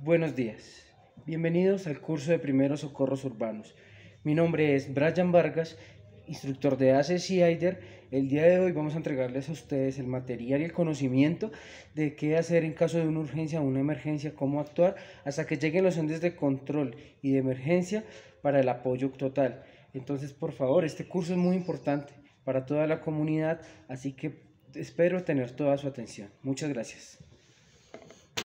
Buenos días. Bienvenidos al curso de primeros socorros urbanos. Mi nombre es Brian Vargas, instructor de ACES y AIDER. El día de hoy vamos a entregarles a ustedes el material y el conocimiento de qué hacer en caso de una urgencia o una emergencia, cómo actuar hasta que lleguen los entes de control y de emergencia para el apoyo total. Entonces, por favor, este curso es muy importante para toda la comunidad, así que espero tener toda su atención. Muchas gracias.